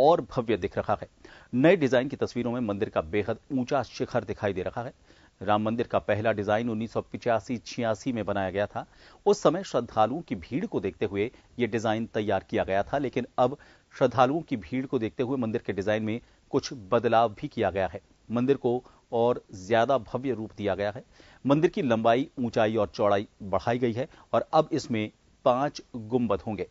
और भव्य दिख रहा है नए डिजाइन की तस्वीरों में मंदिर का बेहद ऊंचा शिखर दिखाई दे रहा है राम मंदिर का पहला डिजाइन उन्नीस सौ छियासी में बनाया गया था उस समय श्रद्धालुओं की भीड़ को देखते हुए यह डिजाइन तैयार किया गया था लेकिन अब श्रद्धालुओं की भीड़ को देखते हुए मंदिर के डिजाइन में कुछ बदलाव भी किया गया है मंदिर को और ज्यादा भव्य रूप दिया गया है मंदिर की लंबाई ऊंचाई और चौड़ाई बढ़ाई गई है और अब इसमें पांच गुंबद होंगे